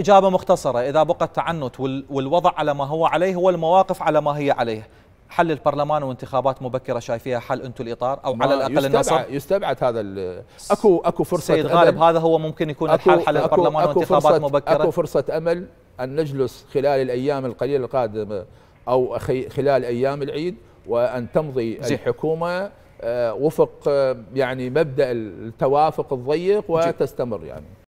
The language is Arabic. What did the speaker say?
إجابة مختصرة إذا بقى التعنت والوضع على ما هو عليه والمواقف على ما هي عليه حل البرلمان وانتخابات مبكره شايفيها حل انتم الاطار او على الاقل الناس النصر يستبعد هذا اكو اكو فرصه سيد غالب أمل هذا هو ممكن يكون أكو الحل حل أكو البرلمان أكو وانتخابات مبكره اكو فرصه امل ان نجلس خلال الايام القليله القادمه او خلال ايام العيد وان تمضي زي. الحكومه آه، وفق آه، يعني مبدا التوافق الضيق وتستمر يعني